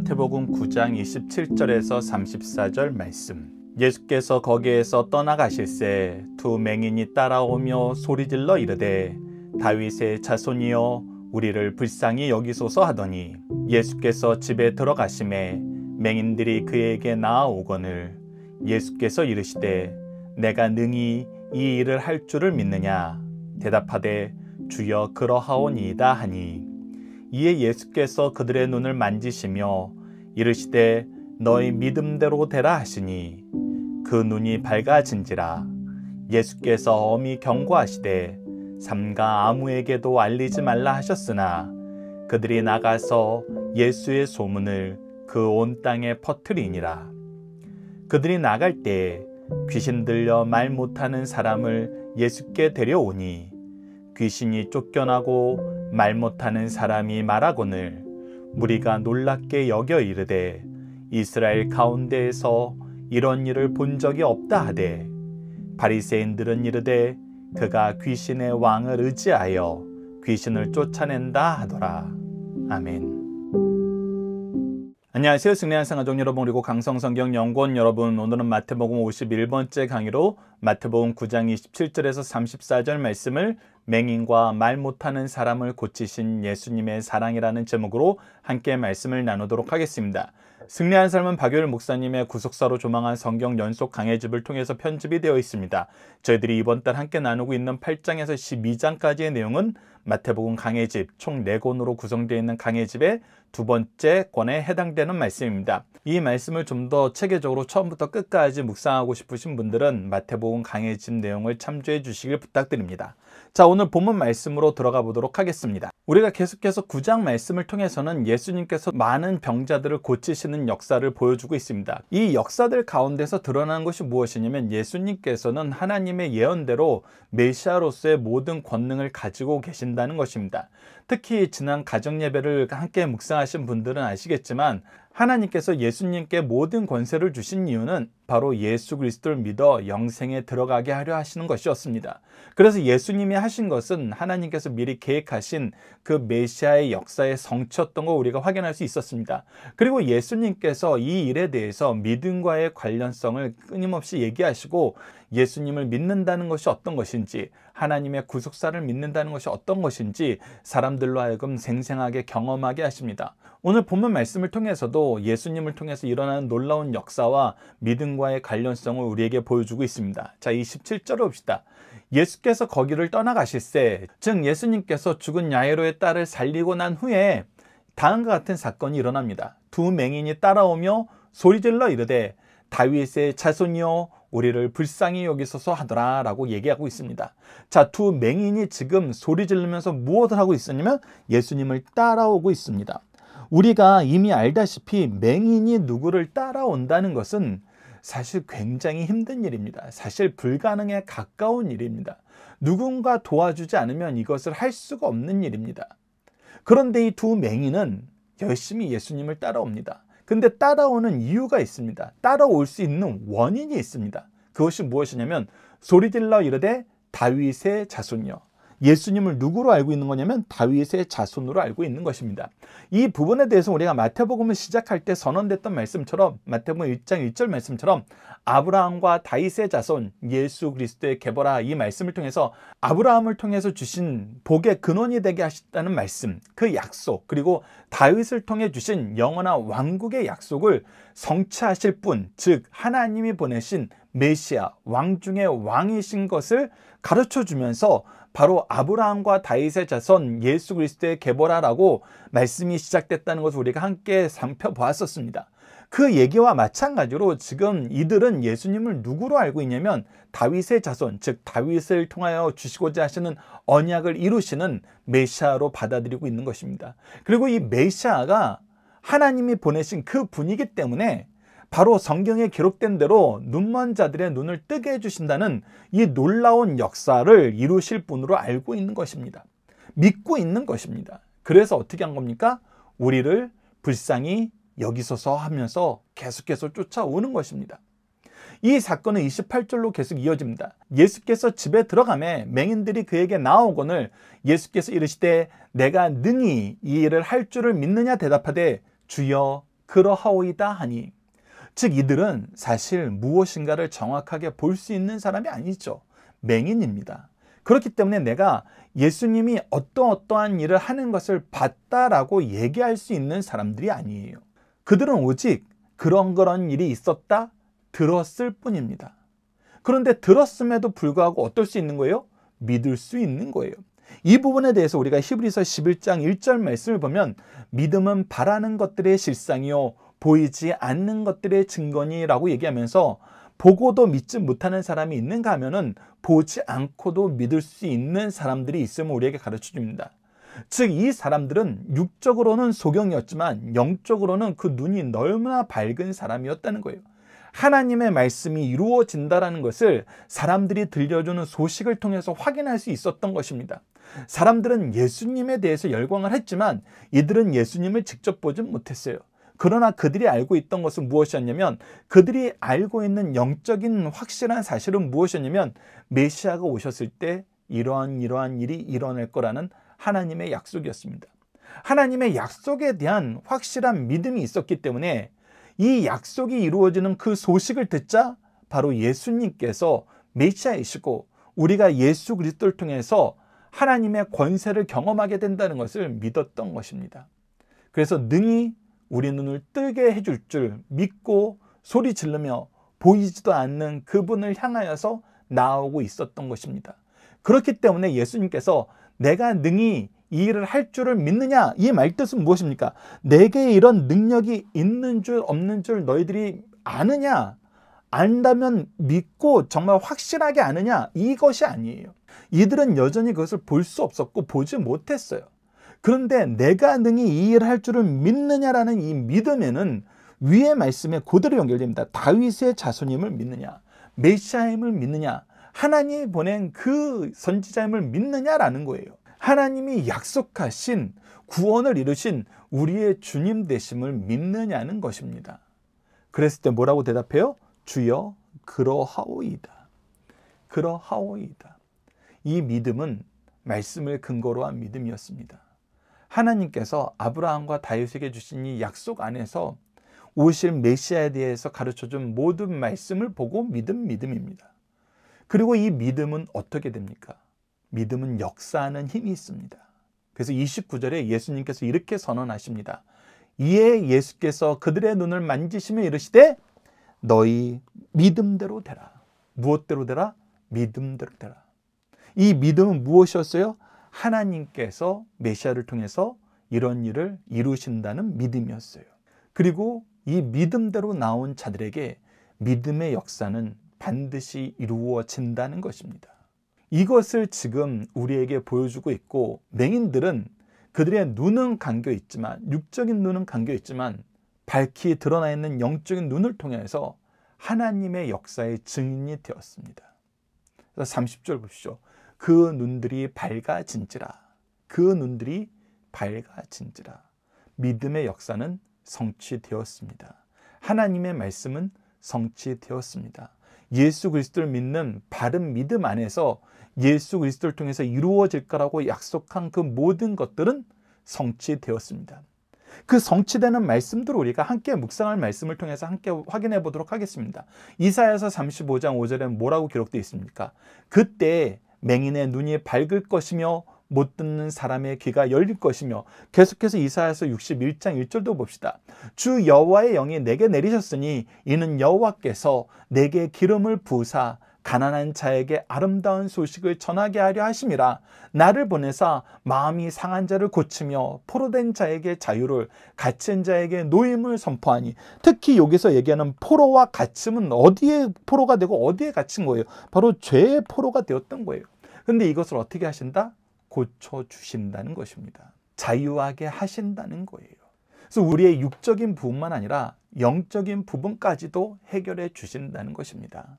마태복음 9장 27절에서 34절 말씀 예수께서 거기에서 떠나가실세 두 맹인이 따라오며 소리질러 이르되 다윗의 자손이여 우리를 불쌍히 여기소서 하더니 예수께서 집에 들어가심에 맹인들이 그에게 나아오거늘 예수께서 이르시되 내가 능히 이 일을 할 줄을 믿느냐 대답하되 주여 그러하오니이다 하니 이에 예수께서 그들의 눈을 만지시며 이르시되 너희 믿음대로 되라 하시니 그 눈이 밝아진지라 예수께서 어미 경고하시되 삼가 아무에게도 알리지 말라 하셨으나 그들이 나가서 예수의 소문을 그 온 땅에 퍼뜨리니라 그들이 나갈 때 귀신 들려 말 못하는 사람을 예수께 데려오니 귀신이 쫓겨나고 말 못하는 사람이 말하거늘 무리가 놀랍게 여겨 이르되 이스라엘 가운데에서 이런 일을 본 적이 없다 하되 바리새인들은 이르되 그가 귀신의 왕을 의지하여 귀신을 쫓아낸다 하더라. 아멘. 안녕하세요. 승리한 생가족 여러분 그리고 강성성경 연구원 여러분 오늘은 마태복음 51번째 강의로 마태복음 9장 27절에서 34절 말씀을 맹인과 말 못하는 사람을 고치신 예수님의 사랑이라는 제목으로 함께 말씀을 나누도록 하겠습니다. 승리한 삶은 박효일 목사님의 구속사로 조망한 성경 연속 강해집을 통해서 편집이 되어 있습니다. 저희들이 이번 달 함께 나누고 있는 8장에서 12장까지의 내용은 마태복음 강해집 총 4권으로 구성되어 있는 강해집의 두 번째 권에 해당되는 말씀입니다. 이 말씀을 좀 더 체계적으로 처음부터 끝까지 묵상하고 싶으신 분들은 마태복음 강해집 내용을 참조해 주시길 부탁드립니다. 자 오늘 본문 말씀으로 들어가 보도록 하겠습니다. 우리가 계속해서 구장 말씀을 통해서는 예수님께서 많은 병자들을 고치시는 역사를 보여주고 있습니다. 이 역사들 가운데서 드러나는 것이 무엇이냐면 예수님께서는 하나님의 예언대로 메시아로서의 모든 권능을 가지고 계신다는 것입니다. 특히 지난 가정예배를 함께 묵상하신 분들은 아시겠지만 하나님께서 예수님께 모든 권세를 주신 이유는 바로 예수 그리스도를 믿어 영생에 들어가게 하려 하시는 것이었습니다. 그래서 예수님이 하신 것은 하나님께서 미리 계획하신 그 메시아의 역사에 성취였던 거 우리가 확인할 수 있었습니다. 그리고 예수님께서 이 일에 대해서 믿음과의 관련성을 끊임없이 얘기하시고 예수님을 믿는다는 것이 어떤 것인지 하나님의 구속사를 믿는다는 것이 어떤 것인지 사람들로 하여금 생생하게 경험하게 하십니다. 오늘 본문 말씀을 통해서도 예수님을 통해서 일어나는 놀라운 역사와 믿음과의 관련성을 우리에게 보여주고 있습니다. 자, 2 7절을 봅시다. 예수께서 거기를 떠나가실세, 즉 예수님께서 죽은 야이로의 딸을 살리고 난 후에 다음과 같은 사건이 일어납니다. 두 맹인이 따라오며 소리질러 이르되 다윗의 자손이여 우리를 불쌍히 여기소서 하더라 라고 얘기하고 있습니다. 자, 두 맹인이 지금 소리 지르면서 무엇을 하고 있었냐면 예수님을 따라오고 있습니다. 우리가 이미 알다시피 맹인이 누구를 따라온다는 것은 사실 굉장히 힘든 일입니다. 사실 불가능에 가까운 일입니다. 누군가 도와주지 않으면 이것을 할 수가 없는 일입니다. 그런데 이 두 맹인은 열심히 예수님을 따라옵니다. 근데 따라오는 이유가 있습니다. 따라올 수 있는 원인이 있습니다. 그것이 무엇이냐면 소리질러 이르되 다윗의 자손이여 예수님을 누구로 알고 있는 거냐면 다윗의 자손으로 알고 있는 것입니다. 이 부분에 대해서 우리가 마태복음을 시작할 때 선언됐던 말씀처럼 마태복음 1장 1절 말씀처럼 아브라함과 다윗의 자손 예수 그리스도의 개보라 이 말씀을 통해서 아브라함을 통해서 주신 복의 근원이 되게 하셨다는 말씀 그 약속 그리고 다윗을 통해 주신 영원한 왕국의 약속을 성취하실 분즉 하나님이 보내신 메시아 왕 중의 왕이신 것을 가르쳐 주면서 바로 아브라함과 다윗의 자손 예수 그리스도의 계보라라고 말씀이 시작됐다는 것을 우리가 함께 살펴보았었습니다. 그 얘기와 마찬가지로 지금 이들은 예수님을 누구로 알고 있냐면 다윗의 자손 즉 다윗을 통하여 주시고자 하시는 언약을 이루시는 메시아로 받아들이고 있는 것입니다. 그리고 이 메시아가 하나님이 보내신 그 분이기 때문에 바로 성경에 기록된 대로 눈먼 자들의 눈을 뜨게 해주신다는 이 놀라운 역사를 이루실 분으로 알고 있는 것입니다. 믿고 있는 것입니다. 그래서 어떻게 한 겁니까? 우리를 불쌍히 여기소서 하면서 계속해서 쫓아오는 것입니다. 이 사건은 28절로 계속 이어집니다. 예수께서 집에 들어가며 맹인들이 그에게 나오거늘 예수께서 이르시되 내가 능히 이 일을 할 줄을 믿느냐 대답하되 주여 그러하오이다 하니 즉 이들은 사실 무엇인가를 정확하게 볼 수 있는 사람이 아니죠. 맹인입니다. 그렇기 때문에 내가 예수님이 어떠 어떠한 일을 하는 것을 봤다라고 얘기할 수 있는 사람들이 아니에요. 그들은 오직 그런 그런 일이 있었다 들었을 뿐입니다. 그런데 들었음에도 불구하고 어떨 수 있는 거예요? 믿을 수 있는 거예요. 이 부분에 대해서 우리가 히브리서 11장 1절 말씀을 보면 믿음은 바라는 것들의 실상이요 보이지 않는 것들의 증거니라고 얘기하면서 보고도 믿지 못하는 사람이 있는가 하면은 보지 않고도 믿을 수 있는 사람들이 있음을 우리에게 가르쳐 줍니다. 즉 이 사람들은 육적으로는 소경이었지만 영적으로는 그 눈이 너무나 밝은 사람이었다는 거예요. 하나님의 말씀이 이루어진다라는 것을 사람들이 들려주는 소식을 통해서 확인할 수 있었던 것입니다. 사람들은 예수님에 대해서 열광을 했지만 이들은 예수님을 직접 보진 못했어요. 그러나 그들이 알고 있던 것은 무엇이었냐면 그들이 알고 있는 영적인 확실한 사실은 무엇이었냐면 메시아가 오셨을 때 이러한 이러한 일이 일어날 거라는 하나님의 약속이었습니다. 하나님의 약속에 대한 확실한 믿음이 있었기 때문에 이 약속이 이루어지는 그 소식을 듣자 바로 예수님께서 메시아이시고 우리가 예수 그리스도를 통해서 하나님의 권세를 경험하게 된다는 것을 믿었던 것입니다. 그래서 능히 우리 눈을 뜨게 해줄 줄 믿고 소리 지르며 보이지도 않는 그분을 향하여서 나오고 있었던 것입니다. 그렇기 때문에 예수님께서 내가 능히 이 일을 할 줄을 믿느냐 이 말뜻은 무엇입니까? 내게 이런 능력이 있는 줄 없는 줄 너희들이 아느냐 안다면 믿고 정말 확실하게 아느냐 이것이 아니에요. 이들은 여전히 그것을 볼 수 없었고 보지 못했어요. 그런데 내가 능히 이 일을 할 줄을 믿느냐라는 이 믿음에는 위의 말씀에 고대로 연결됩니다. 다윗의 자손임을 믿느냐, 메시아임을 믿느냐, 하나님이 보낸 그 선지자임을 믿느냐라는 거예요. 하나님이 약속하신 구원을 이루신 우리의 주님 되심을 믿느냐는 것입니다. 그랬을 때 뭐라고 대답해요? 주여 그러하오이다. 그러하오이다. 이 믿음은 말씀을 근거로 한 믿음이었습니다. 하나님께서 아브라함과 다윗에게 주신 이 약속 안에서 오실 메시아에 대해서 가르쳐준 모든 말씀을 보고 믿음 믿음입니다. 그리고 이 믿음은 어떻게 됩니까? 믿음은 역사하는 힘이 있습니다. 그래서 29절에 예수님께서 이렇게 선언하십니다. 이에 예수께서 그들의 눈을 만지시며 이르시되 너희 믿음대로 되라. 무엇대로 되라? 믿음대로 되라. 이 믿음은 무엇이었어요? 하나님께서 메시아를 통해서 이런 일을 이루신다는 믿음이었어요. 그리고 이 믿음대로 나온 자들에게 믿음의 역사는 반드시 이루어진다는 것입니다. 이것을 지금 우리에게 보여주고 있고 맹인들은 그들의 눈은 감겨 있지만 육적인 눈은 감겨 있지만 밝히 드러나 있는 영적인 눈을 통해서 하나님의 역사의 증인이 되었습니다. 30절 보시죠. 그 눈들이 밝아진지라. 그 눈들이 밝아진지라. 믿음의 역사는 성취되었습니다. 하나님의 말씀은 성취되었습니다. 예수 그리스도를 믿는 바른 믿음 안에서 예수 그리스도를 통해서 이루어질 거라고 약속한 그 모든 것들은 성취되었습니다. 그 성취되는 말씀들을 우리가 함께 묵상할 말씀을 통해서 함께 확인해 보도록 하겠습니다. 이사야서 35장 5절에 뭐라고 기록되어 있습니까? 그때 맹인의 눈이 밝을 것이며 못 듣는 사람의 귀가 열릴 것이며 계속해서 이사야서 61장 1절도 봅시다. 주 여호와의 영이 내게 내리셨으니 이는 여호와께서 내게 기름을 부사 가난한 자에게 아름다운 소식을 전하게 하려 하심이라 나를 보내사 마음이 상한 자를 고치며 포로된 자에게 자유를 갇힌 자에게 노임을 선포하니 특히 여기서 얘기하는 포로와 갇힘은 어디에 포로가 되고 어디에 갇힌 거예요 바로 죄의 포로가 되었던 거예요 근데 이것을 어떻게 하신다? 고쳐주신다는 것입니다 자유하게 하신다는 거예요 그래서 우리의 육적인 부분만 아니라 영적인 부분까지도 해결해 주신다는 것입니다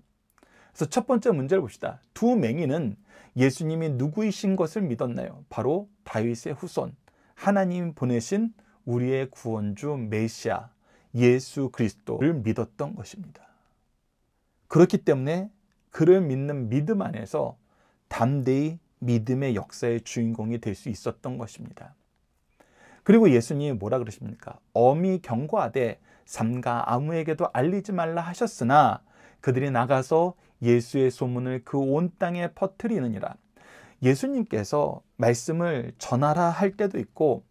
그래서 첫 번째 문제를 봅시다. 두 맹인은 예수님이 누구이신 것을 믿었나요? 바로 다윗의 후손, 하나님 보내신 우리의 구원주 메시아 예수 그리스도를 믿었던 것입니다. 그렇기 때문에 그를 믿는 믿음 안에서 담대히 믿음의 역사의 주인공이 될 수 있었던 것입니다. 그리고 예수님이 뭐라 그러십니까? 엄히 경고하되 삼가 아무에게도 알리지 말라 하셨으나 그들이 나가서 예수의 소문을 그 온 땅에 퍼뜨리느니라. 예수님께서 말씀을 전하라 할 때도 있고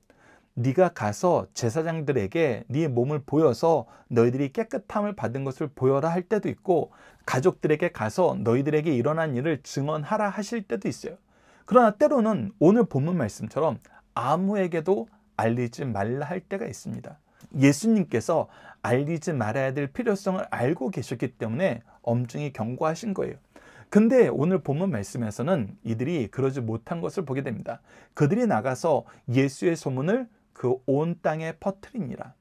네가 가서 제사장들에게 네 몸을 보여서 너희들이 깨끗함을 받은 것을 보여라 할 때도 있고 가족들에게 가서 너희들에게 일어난 일을 증언하라 하실 때도 있어요. 그러나 때로는 오늘 본문 말씀처럼 아무에게도 알리지 말라 할 때가 있습니다. 예수님께서 알리지 말아야 될 필요성을 알고 계셨기 때문에 엄중히 경고하신 거예요. 근데 오늘 본문 말씀에서는 이들이 그러지 못한 것을 보게 됩니다. 그들이 나가서 예수의 소문을 그 온 땅에 퍼뜨리니라.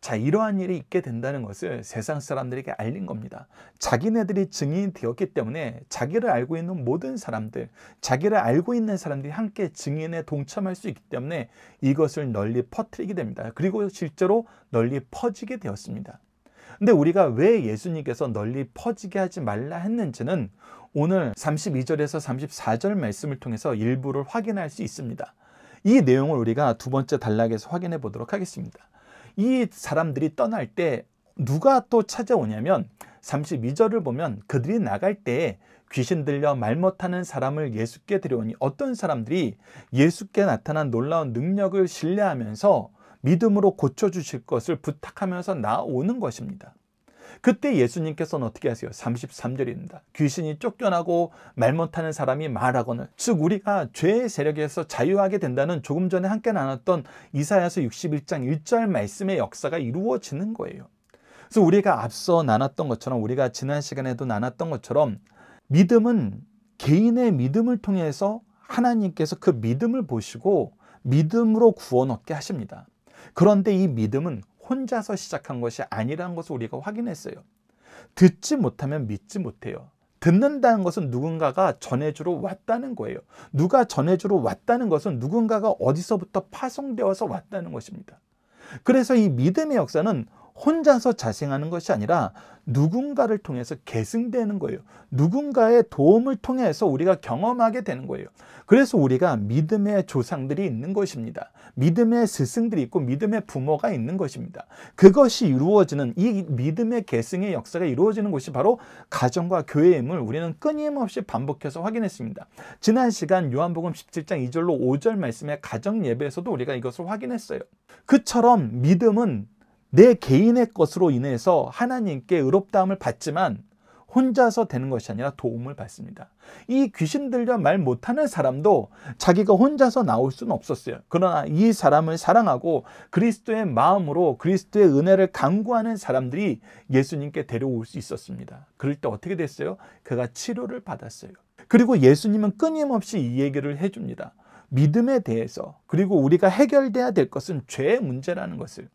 자, 이러한 일이 있게 된다는 것을 세상 사람들에게 알린 겁니다. 자기네들이 증인이 되었기 때문에 자기를 알고 있는 모든 사람들, 자기를 알고 있는 사람들이 함께 증인에 동참할 수 있기 때문에 이것을 널리 퍼뜨리게 됩니다. 그리고 실제로 널리 퍼지게 되었습니다. 근데 우리가 왜 예수님께서 널리 퍼지게 하지 말라 했는지는 오늘 32절에서 34절 말씀을 통해서 일부를 확인할 수 있습니다. 이 내용을 우리가 두 번째 단락에서 확인해 보도록 하겠습니다. 이 사람들이 떠날 때 누가 또 찾아오냐면 32절을 보면 그들이 나갈 때 귀신 들려 말 못하는 사람을 예수께 데려오니 어떤 사람들이 예수께 나타난 놀라운 능력을 신뢰하면서 믿음으로 고쳐주실 것을 부탁하면서 나오는 것입니다. 그때 예수님께서는 어떻게 하세요? 33절입니다. 귀신이 쫓겨나고 말 못하는 사람이 말하거늘 즉 우리가 죄의 세력에서 자유하게 된다는 조금 전에 함께 나눴던 이사야서 61장 1절 말씀의 역사가 이루어지는 거예요. 그래서 우리가 앞서 나눴던 것처럼 우리가 지난 시간에도 나눴던 것처럼 믿음은 개인의 믿음을 통해서 하나님께서 그 믿음을 보시고 믿음으로 구원 얻게 하십니다. 그런데 이 믿음은 혼자서 시작한 것이 아니라는 것을 우리가 확인했어요. 듣지 못하면 믿지 못해요. 듣는다는 것은 누군가가 전해주러 왔다는 거예요. 누가 전해주러 왔다는 것은 누군가가 어디서부터 파송되어서 왔다는 것입니다. 그래서 이 믿음의 역사는 혼자서 자생하는 것이 아니라 누군가를 통해서 계승되는 거예요. 누군가의 도움을 통해서 우리가 경험하게 되는 거예요. 그래서 우리가 믿음의 조상들이 있는 것입니다. 믿음의 스승들이 있고 믿음의 부모가 있는 것입니다. 그것이 이루어지는 이 믿음의 계승의 역사가 이루어지는 것이 바로 가정과 교회임을 우리는 끊임없이 반복해서 확인했습니다. 지난 시간 요한복음 17장 2절로 5절 말씀의 가정 예배에서도 우리가 이것을 확인했어요. 그처럼 믿음은 내 개인의 것으로 인해서 하나님께 의롭다함을 받지만 혼자서 되는 것이 아니라 도움을 받습니다. 이 귀신 들려 말 못하는 사람도 자기가 혼자서 나올 수는 없었어요. 그러나 이 사람을 사랑하고 그리스도의 마음으로 그리스도의 은혜를 강구하는 사람들이 예수님께 데려올 수 있었습니다. 그럴 때 어떻게 됐어요? 그가 치료를 받았어요. 그리고 예수님은 끊임없이 이 얘기를 해줍니다. 믿음에 대해서 그리고 우리가 해결돼야 될 것은 죄의 문제라는 것을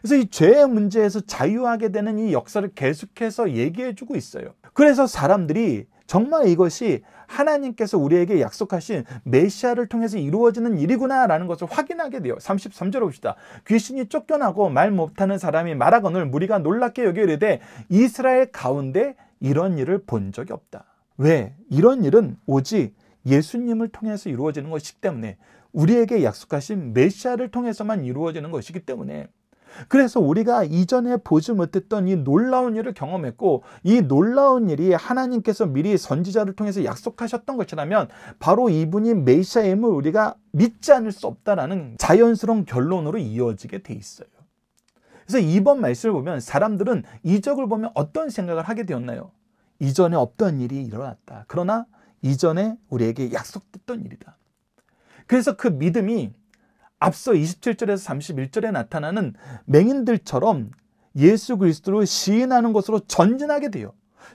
그래서 이 죄의 문제에서 자유하게 되는 이 역사를 계속해서 얘기해주고 있어요. 그래서 사람들이 정말 이것이 하나님께서 우리에게 약속하신 메시아를 통해서 이루어지는 일이구나라는 것을 확인하게 돼요. 33절 봅시다. 귀신이 쫓겨나고 말 못하는 사람이 말하거늘 무리가 놀랍게 여기르되 이스라엘 가운데 이런 일을 본 적이 없다. 왜? 이런 일은 오직 예수님을 통해서 이루어지는 것이기 때문에 우리에게 약속하신 메시아를 통해서만 이루어지는 것이기 때문에 그래서 우리가 이전에 보지 못했던 이 놀라운 일을 경험했고 이 놀라운 일이 하나님께서 미리 선지자를 통해서 약속하셨던 것이라면 바로 이분이 메시아임을 우리가 믿지 않을 수 없다라는 자연스러운 결론으로 이어지게 돼 있어요. 그래서 이번 말씀을 보면 사람들은 이적을 보면 어떤 생각을 하게 되었나요? 이전에 없던 일이 일어났다. 그러나 이전에 우리에게 약속됐던 일이다. 그래서 그 믿음이 앞서 27절에서 31절에 나타나는 맹인들처럼 예수 그리스도를 시인하는 것으로 전진하게 돼요.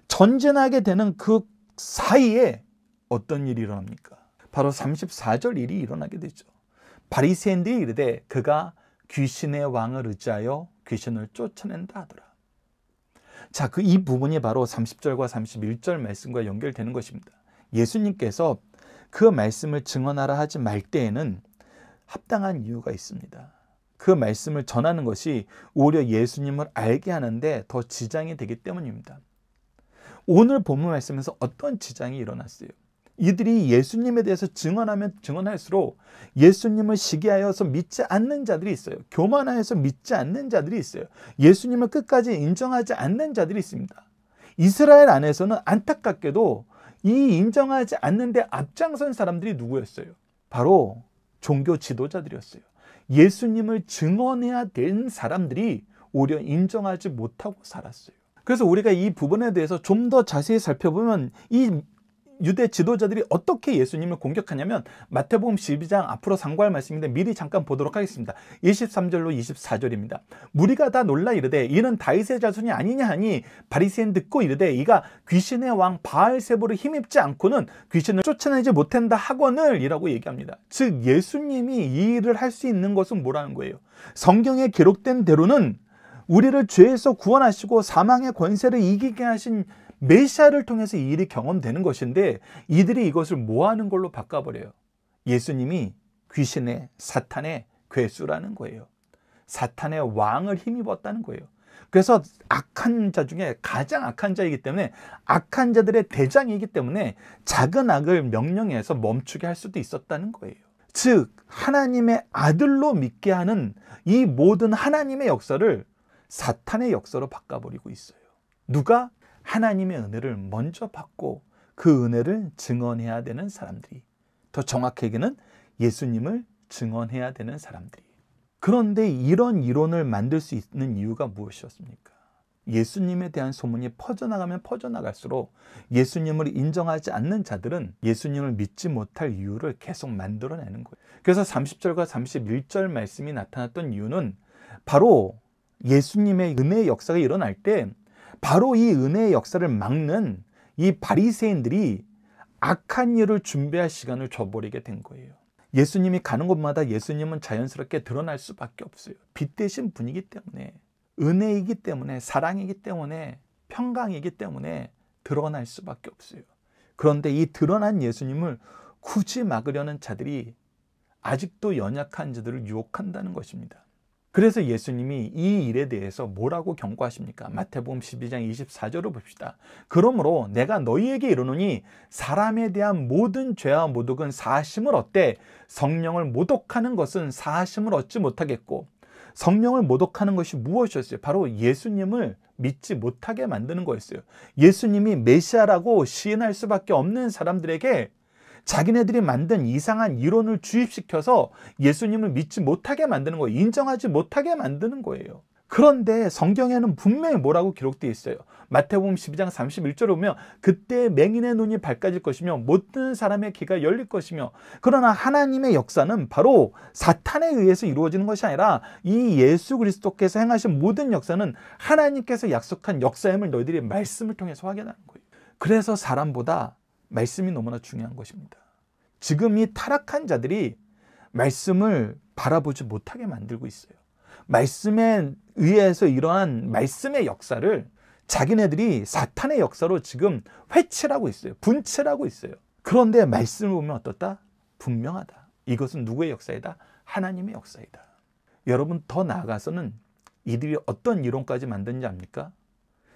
전진하게 되는 그 사이에 어떤 일이 일어납니까? 바로 34절 일이 일어나게 되죠. 바리새인들이 이르되 그가 귀신의 왕을 의지하여 귀신을 쫓아낸다 하더라. 자, 그 이 부분이 바로 30절과 31절 말씀과 연결되는 것입니다. 예수님께서 그 말씀을 증언하라 하지 말 때에는 합당한 이유가 있습니다. 그 말씀을 전하는 것이 오히려 예수님을 알게 하는데 더 지장이 되기 때문입니다. 오늘 본문 말씀에서 어떤 지장이 일어났어요? 이들이 예수님에 대해서 증언하면 증언할수록 예수님을 시기하여서 믿지 않는 자들이 있어요. 교만하여서 믿지 않는 자들이 있어요. 예수님을 끝까지 인정하지 않는 자들이 있습니다. 이스라엘 안에서는 안타깝게도 이 인정하지 않는데 앞장선 사람들이 누구였어요? 바로 종교 지도자들이었어요. 예수님을 증언해야 된 사람들이 오히려 인정하지 못하고 살았어요. 그래서 우리가 이 부분에 대해서 좀 더 자세히 살펴보면 이 유대 지도자들이 어떻게 예수님을 공격하냐면 마태복음 12장 앞으로 상고할 말씀인데 미리 잠깐 보도록 하겠습니다. 23절로 24절입니다. 무리가 다 놀라 이르되 이는 다윗의 자손이 아니냐 하니 바리새인 듣고 이르되 이가 귀신의 왕 바알세보를 힘입지 않고는 귀신을 쫓아내지 못한다 하거늘 이라고 얘기합니다. 즉 예수님이 이 일을 할 수 있는 것은 뭐라는 거예요. 성경에 기록된 대로는 우리를 죄에서 구원하시고 사망의 권세를 이기게 하신 메시아를 통해서 이 일이 경험되는 것인데 이들이 이것을 뭐하는 걸로 바꿔버려요. 예수님이 귀신의 사탄의 괴수라는 거예요. 사탄의 왕을 힘입었다는 거예요. 그래서 악한 자 중에 가장 악한 자이기 때문에 악한 자들의 대장이기 때문에 작은 악을 명령해서 멈추게 할 수도 있었다는 거예요. 즉 하나님의 아들로 믿게 하는 이 모든 하나님의 역사를 사탄의 역사로 바꿔버리고 있어요. 누가? 하나님의 은혜를 먼저 받고 그 은혜를 증언해야 되는 사람들이 더 정확하게는 예수님을 증언해야 되는 사람들이 그런데 이런 이론을 만들 수 있는 이유가 무엇이었습니까? 예수님에 대한 소문이 퍼져나가면 퍼져나갈수록 예수님을 인정하지 않는 자들은 예수님을 믿지 못할 이유를 계속 만들어내는 거예요. 그래서 30절과 31절 말씀이 나타났던 이유는 바로 예수님의 은혜의 역사가 일어날 때 바로 이 은혜의 역사를 막는 이 바리새인들이 악한 일을 준비할 시간을 줘버리게 된 거예요. 예수님이 가는 곳마다 예수님은 자연스럽게 드러날 수밖에 없어요. 빛 대신 분이기 때문에 은혜이기 때문에 사랑이기 때문에 평강이기 때문에 드러날 수밖에 없어요. 그런데 이 드러난 예수님을 굳이 막으려는 자들이 아직도 연약한 자들을 유혹한다는 것입니다. 그래서 예수님이 이 일에 대해서 뭐라고 경고하십니까? 마태복음 12장 24절을 봅시다. 그러므로 내가 너희에게 이르노니 사람에 대한 모든 죄와 모독은 사심을 얻되 성령을 모독하는 것은 사심을 얻지 못하겠고 성령을 모독하는 것이 무엇이었어요? 바로 예수님을 믿지 못하게 만드는 거였어요. 예수님이 메시아라고 시인할 수밖에 없는 사람들에게 자기네들이 만든 이상한 이론을 주입시켜서 예수님을 믿지 못하게 만드는 거예요. 인정하지 못하게 만드는 거예요. 그런데 성경에는 분명히 뭐라고 기록되어 있어요. 마태복음 12장 31절에 보면 그때 맹인의 눈이 밝아질 것이며 못 듣는 사람의 귀가 열릴 것이며 그러나 하나님의 역사는 바로 사탄에 의해서 이루어지는 것이 아니라 이 예수 그리스도께서 행하신 모든 역사는 하나님께서 약속한 역사임을 너희들이 말씀을 통해서 확인하는 거예요. 그래서 사람보다 말씀이 너무나 중요한 것입니다. 지금 이 타락한 자들이 말씀을 바라보지 못하게 만들고 있어요. 말씀에 의해서 이러한 말씀의 역사를 자기네들이 사탄의 역사로 지금 회칠하고 있어요. 분칠하고 있어요. 그런데 말씀을 보면 어떻다? 분명하다. 이것은 누구의 역사이다? 하나님의 역사이다. 여러분 더 나아가서는 이들이 어떤 이론까지 만든지 압니까?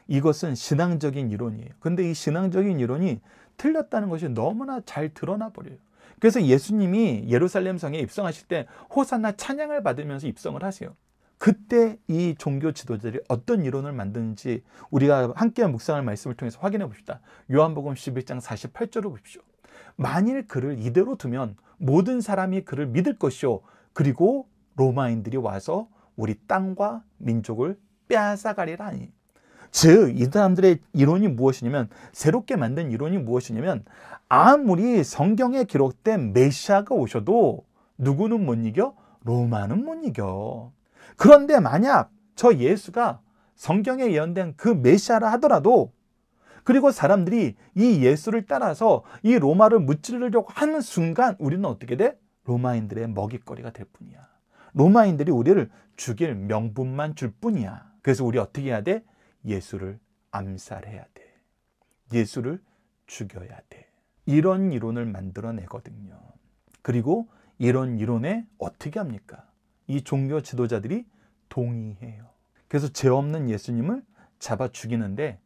이것은 신앙적인 이론이에요. 근데 이 신앙적인 이론이 틀렸다는 것이 너무나 잘 드러나 버려요. 그래서 예수님이 예루살렘 성에 입성하실 때 호산나 찬양을 받으면서 입성을 하세요. 그때 이 종교 지도자들이 어떤 이론을 만드는지 우리가 함께 묵상할 말씀을 통해서 확인해 봅시다. 요한복음 11장 48절을 보십시오. 만일 그를 이대로 두면 모든 사람이 그를 믿을 것이요 그리고 로마인들이 와서 우리 땅과 민족을 뺏앗아가리라니 즉, 이 사람들의 이론이 무엇이냐면, 새롭게 만든 이론이 무엇이냐면, 아무리 성경에 기록된 메시아가 오셔도 누구는 못 이겨? 로마는 못 이겨. 그런데 만약 저 예수가 성경에 예언된 그 메시아라 하더라도 그리고 사람들이 이 예수를 따라서 이 로마를 무찌르려고 하는 순간 우리는 어떻게 돼? 로마인들의 먹잇거리가 될 뿐이야. 로마인들이 우리를 죽일 명분만 줄 뿐이야. 그래서 우리 어떻게 해야 돼? 예수를 암살해야 돼. 예수를 죽여야 돼. 이런 이론을 만들어내거든요. 그리고 이런 이론에 어떻게 합니까? 이 종교 지도자들이 동의해요. 그래서 죄 없는 예수님을 잡아 죽이는데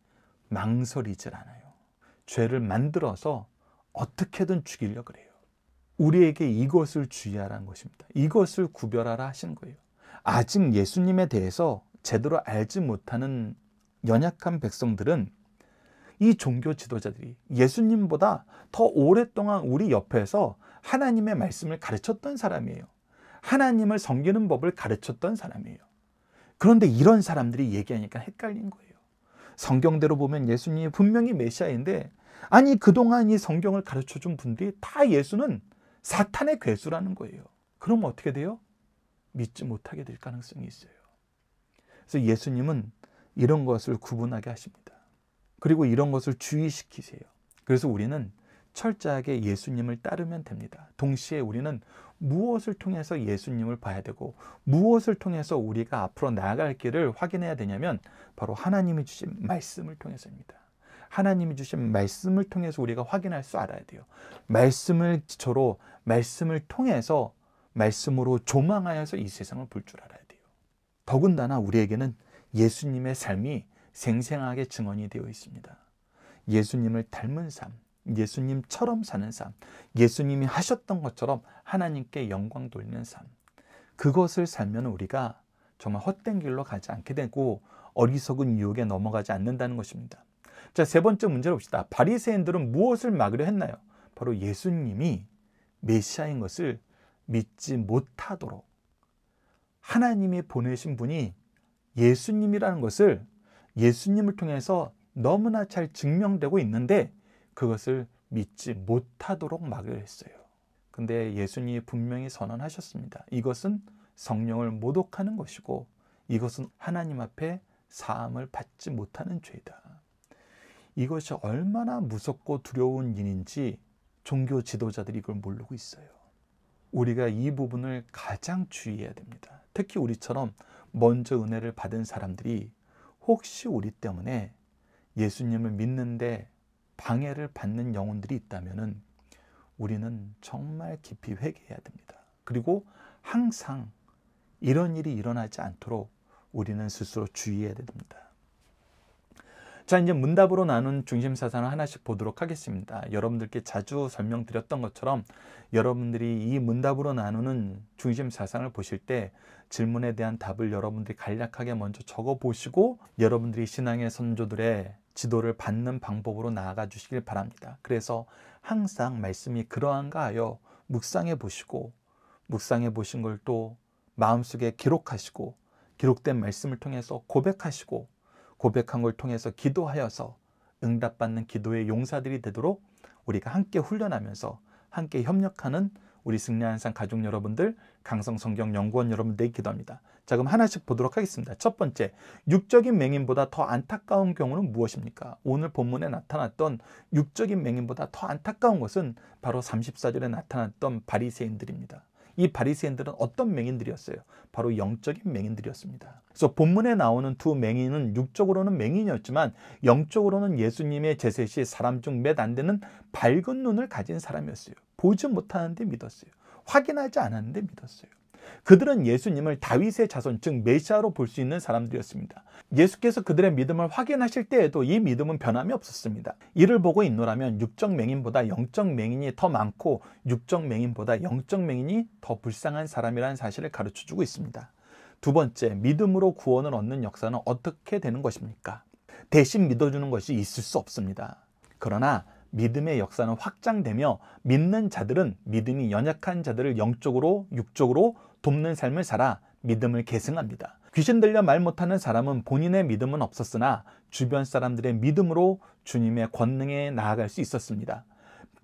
망설이질 않아요. 죄를 만들어서 어떻게든 죽이려 고 그래요. 우리에게 이것을 주의하라는 것입니다. 이것을 구별하라 하신 거예요. 아직 예수님에 대해서 제대로 알지 못하는 연약한 백성들은 이 종교 지도자들이 예수님보다 더 오랫동안 우리 옆에서 하나님의 말씀을 가르쳤던 사람이에요. 하나님을 섬기는 법을 가르쳤던 사람이에요. 그런데 이런 사람들이 얘기하니까 헷갈린 거예요. 성경대로 보면 예수님이 분명히 메시아인데 아니 그동안 이 성경을 가르쳐 준 분들이 다 예수는 사탄의 괴수라는 거예요. 그럼 어떻게 돼요? 믿지 못하게 될 가능성이 있어요. 그래서 예수님은 이런 것을 구분하게 하십니다. 그리고 이런 것을 주의시키세요. 그래서 우리는 철저하게 예수님을 따르면 됩니다. 동시에 우리는 무엇을 통해서 예수님을 봐야 되고 무엇을 통해서 우리가 앞으로 나아갈 길을 확인해야 되냐면 바로 하나님이 주신 말씀을 통해서입니다. 하나님이 주신 말씀을 통해서 우리가 확인할 수 알아야 돼요. 말씀을 기초로 말씀을 통해서 말씀으로 조망하여서 이 세상을 볼 줄 알아야 돼요. 더군다나 우리에게는 예수님의 삶이 생생하게 증언이 되어 있습니다. 예수님을 닮은 삶, 예수님처럼 사는 삶, 예수님이 하셨던 것처럼 하나님께 영광 돌리는 삶. 그것을 살면 우리가 정말 헛된 길로 가지 않게 되고 어리석은 유혹에 넘어가지 않는다는 것입니다. 자, 세 번째 문제를 봅시다. 바리새인들은 무엇을 막으려 했나요? 바로 예수님이 메시아인 것을 믿지 못하도록 하나님이 보내신 분이 예수님이라는 것을 예수님을 통해서 너무나 잘 증명되고 있는데 그것을 믿지 못하도록 막을 했어요. 근데 예수님이 분명히 선언하셨습니다. 이것은 성령을 모독하는 것이고 이것은 하나님 앞에 사함을 받지 못하는 죄다. 이것이 얼마나 무섭고 두려운 일인지 종교 지도자들이 이걸 모르고 있어요. 우리가 이 부분을 가장 주의해야 됩니다. 특히 우리처럼 먼저 은혜를 받은 사람들이 혹시 우리 때문에 예수님을 믿는데 방해를 받는 영혼들이 있다면 우리는 정말 깊이 회개해야 됩니다. 그리고 항상 이런 일이 일어나지 않도록 우리는 스스로 주의해야 됩니다. 자 이제 문답으로 나눈 중심 사상을 하나씩 보도록 하겠습니다. 여러분들께 자주 설명드렸던 것처럼 여러분들이 이 문답으로 나누는 중심 사상을 보실 때 질문에 대한 답을 여러분들이 간략하게 먼저 적어 보시고 여러분들이 신앙의 선조들의 지도를 받는 방법으로 나아가 주시길 바랍니다. 그래서 항상 말씀이 그러한가 하여 묵상해 보시고 묵상해 보신 걸 또 마음속에 기록하시고 기록된 말씀을 통해서 고백하시고 고백한 걸 통해서 기도하여서 응답받는 기도의 용사들이 되도록 우리가 함께 훈련하면서 함께 협력하는 우리 승리한 산 가족 여러분들, 강성 성경 연구원 여러분들 기도합니다. 자 그럼 하나씩 보도록 하겠습니다. 첫 번째, 육적인 맹인보다 더 안타까운 경우는 무엇입니까? 오늘 본문에 나타났던 육적인 맹인보다 더 안타까운 것은 바로 34절에 나타났던 바리새인들입니다. 이 바리새인들은 어떤 맹인들이었어요? 바로 영적인 맹인들이었습니다. 그래서 본문에 나오는 두 맹인은 육적으로는 맹인이었지만 영적으로는 예수님의 제세 시 사람 중 몇 안 되는 밝은 눈을 가진 사람이었어요. 보지 못하는데 믿었어요. 확인하지 않았는데 믿었어요. 그들은 예수님을 다윗의 자손 즉 메시아로 볼 수 있는 사람들이었습니다. 예수께서 그들의 믿음을 확인하실 때에도 이 믿음은 변함이 없었습니다. 이를 보고 있노라면 육적 맹인보다 영적 맹인이 더 많고 육적 맹인보다 영적 맹인이 더 불쌍한 사람이라는 사실을 가르쳐주고 있습니다. 두 번째, 믿음으로 구원을 얻는 역사는 어떻게 되는 것입니까? 대신 믿어주는 것이 있을 수 없습니다. 그러나 믿음의 역사는 확장되며 믿는 자들은 믿음이 연약한 자들을 영적으로, 육적으로 돕는 삶을 살아 믿음을 계승합니다. 귀신 들려 말 못하는 사람은 본인의 믿음은 없었으나 주변 사람들의 믿음으로 주님의 권능에 나아갈 수 있었습니다.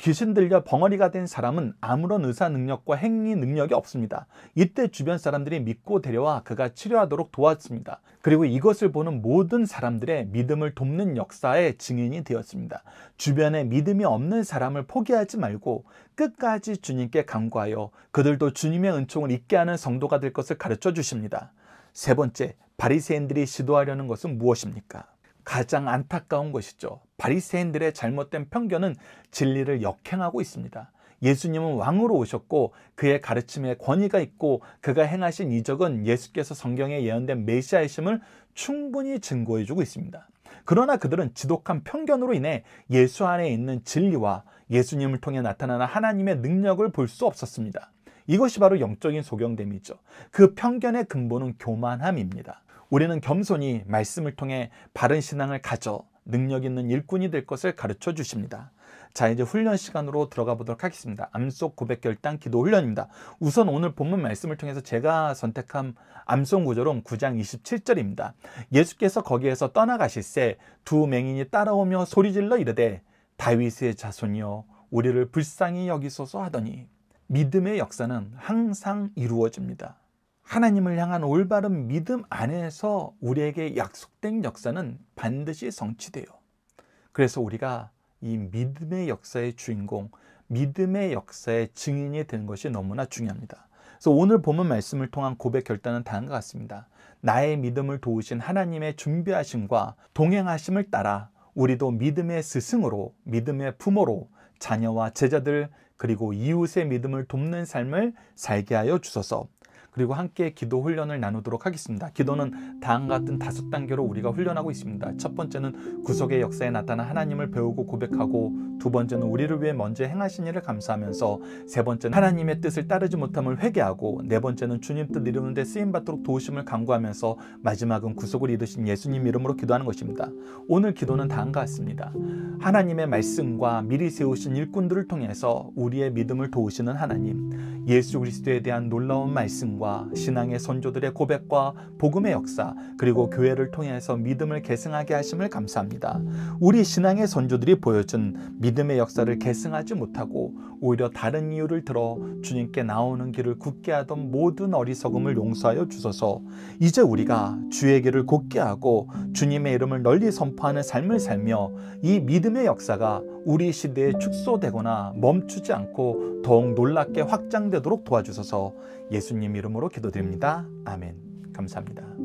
귀신 들려 벙어리가 된 사람은 아무런 의사 능력과 행위 능력이 없습니다. 이때 주변 사람들이 믿고 데려와 그가 치료하도록 도왔습니다. 그리고 이것을 보는 모든 사람들의 믿음을 돕는 역사의 증인이 되었습니다. 주변에 믿음이 없는 사람을 포기하지 말고 끝까지 주님께 간구하여 그들도 주님의 은총을 잊게 하는 성도가 될 것을 가르쳐 주십니다. 세 번째, 바리새인들이 시도하려는 것은 무엇입니까? 가장 안타까운 것이죠. 바리새인들의 잘못된 편견은 진리를 역행하고 있습니다. 예수님은 왕으로 오셨고 그의 가르침에 권위가 있고 그가 행하신 이적은 예수께서 성경에 예언된 메시아이심을 충분히 증거해주고 있습니다. 그러나 그들은 지독한 편견으로 인해 예수 안에 있는 진리와 예수님을 통해 나타나는 하나님의 능력을 볼 수 없었습니다. 이것이 바로 영적인 소경됨이죠. 그 편견의 근본은 교만함입니다. 우리는 겸손히 말씀을 통해 바른 신앙을 가져 능력 있는 일꾼이 될 것을 가르쳐 주십니다. 자 이제 훈련 시간으로 들어가 보도록 하겠습니다. 암속 고백 결단 기도 훈련입니다. 우선 오늘 본문 말씀을 통해서 제가 선택한 암송 구절은 9장 27절입니다. 예수께서 거기에서 떠나가실세 두 맹인이 따라오며 소리질러 이르되 다윗의 자손이여 우리를 불쌍히 여기소서 하더니 믿음의 역사는 항상 이루어집니다. 하나님을 향한 올바른 믿음 안에서 우리에게 약속된 역사는 반드시 성취돼요. 그래서 우리가 이 믿음의 역사의 주인공, 믿음의 역사의 증인이 되는 것이 너무나 중요합니다. 그래서 오늘 보면 말씀을 통한 고백 결단은 다음과 같습니다. 나의 믿음을 도우신 하나님의 준비하심과 동행하심을 따라 우리도 믿음의 스승으로, 믿음의 부모로 자녀와 제자들 그리고 이웃의 믿음을 돕는 삶을 살게 하여 주소서. 그리고 함께 기도 훈련을 나누도록 하겠습니다. 기도는 다음과 같은 다섯 단계로 우리가 훈련하고 있습니다. 첫 번째는 구속의 역사에 나타난 하나님을 배우고 고백하고 두 번째는 우리를 위해 먼저 행하신 일을 감사하면서 세 번째는 하나님의 뜻을 따르지 못함을 회개하고 네 번째는 주님 뜻 이루는데 쓰임 받도록 도우심을 간구하면서 마지막은 구속을 이루신 예수님 이름으로 기도하는 것입니다. 오늘 기도는 다음과 같습니다. 하나님의 말씀과 미리 세우신 일꾼들을 통해서 우리의 믿음을 도우시는 하나님, 예수 그리스도에 대한 놀라운 말씀과 경험과 신앙의 선조들의 고백과 복음의 역사 그리고 교회를 통해서 믿음을 계승하게 하심을 감사합니다. 우리 신앙의 선조들이 보여준 믿음의 역사를 계승하지 못하고 오히려 다른 이유를 들어 주님께 나오는 길을 굳게 하던 모든 어리석음을 용서하여 주소서. 이제 우리가 주의 길을 곧게 하고 주님의 이름을 널리 선포하는 삶을 살며 이 믿음의 역사가 우리 시대에 축소되거나 멈추지 않고 더욱 놀랍게 확장되도록 도와주셔서 예수님 이름으로 기도드립니다. 아멘. 감사합니다.